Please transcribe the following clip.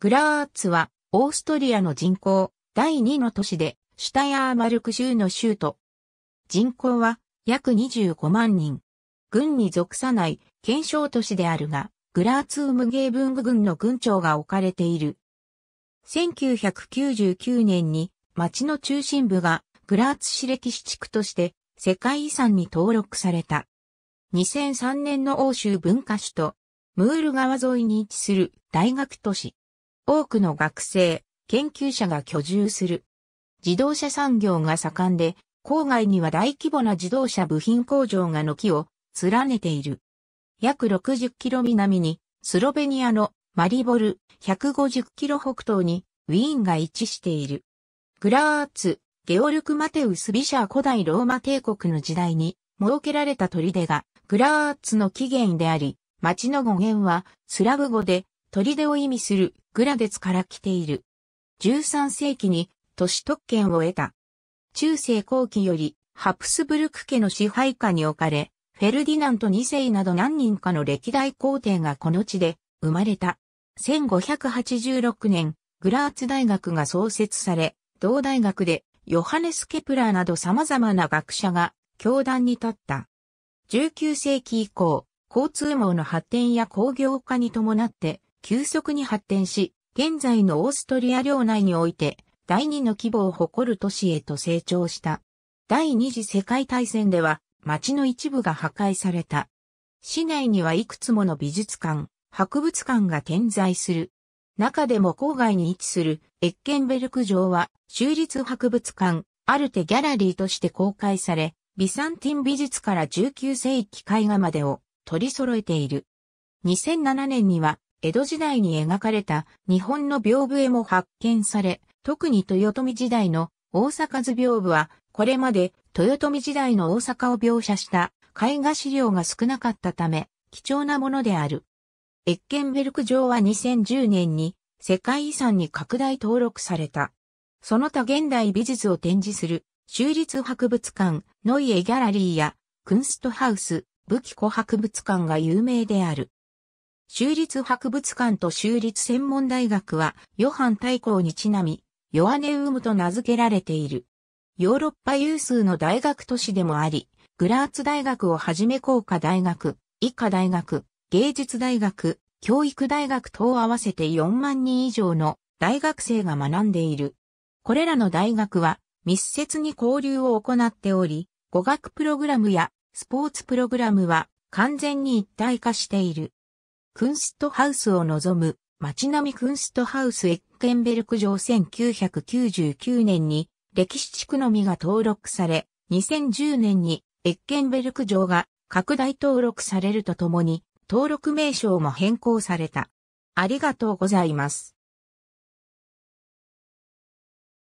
グラーツは、オーストリアの人口、第2の都市で、シュタヤーマルク州の州都。人口は、約25万人。軍に属さない、検証都市であるが、グラーツウムゲーブング軍の軍庁が置かれている。1999年に、町の中心部が、グラーツ市歴史地区として、世界遺産に登録された。2003年の欧州文化首都、ムール川沿いに位置する大学都市。多くの学生、研究者が居住する。自動車産業が盛んで、郊外には大規模な自動車部品工場が軒を連ねている。約6 0キロ南にスロベニアのマリボル、1 5 0キロ北東にウィーンが位置している。グラーツ、ゲオルク・マテウス・ビシャー古代ローマ帝国の時代に設けられた砦がグラーツの起源であり、町の語源はスラブ語で砦を意味するグラデツから来ている。13世紀に都市特権を得た。中世後期よりハプスブルク家の支配下に置かれ、フェルディナント2世など何人かの歴代皇帝がこの地で生まれた。1586年、グラーツ大学が創設され、同大学でヨハネス・ケプラーなど様々な学者が教団に立った。19世紀以降、交通網の発展や工業化に伴って、急速に発展し、現在のオーストリア領内において第二の規模を誇る都市へと成長した。第二次世界大戦では町の一部が破壊された。市内にはいくつもの美術館、博物館が点在する。中でも郊外に位置するエッケンベルク城は州立博物館、アルテギャラリーとして公開され、ビサンティン美術から19世紀絵画までを取り揃えている。2007年には江戸時代に描かれた日本の屏風絵も発見され、特に豊臣時代の大阪図屏風は、これまで豊臣時代の大阪を描写した絵画資料が少なかったため、貴重なものである。エッケンベルク城は2010年に世界遺産に拡大登録された。その他現代美術を展示する州立博物館、ノイエギャラリーや、クンストハウス、武器庫博物館が有名である。州立博物館と州立専門大学は、ヨハン大公にちなみ、ヨアネウムと名付けられている。ヨーロッパ有数の大学都市でもあり、グラーツ大学をはじめ工科大学、医科大学、芸術大学、教育大学等合わせて4万人以上の大学生が学んでいる。これらの大学は密接に交流を行っており、語学プログラムやスポーツプログラムは完全に一体化している。クンストハウスを望む街並みクンストハウスエッケンベルク城1999年に歴史地区のみが登録され、2010年にエッケンベルク城が拡大登録されるとともに、登録名称も変更された。ありがとうございます。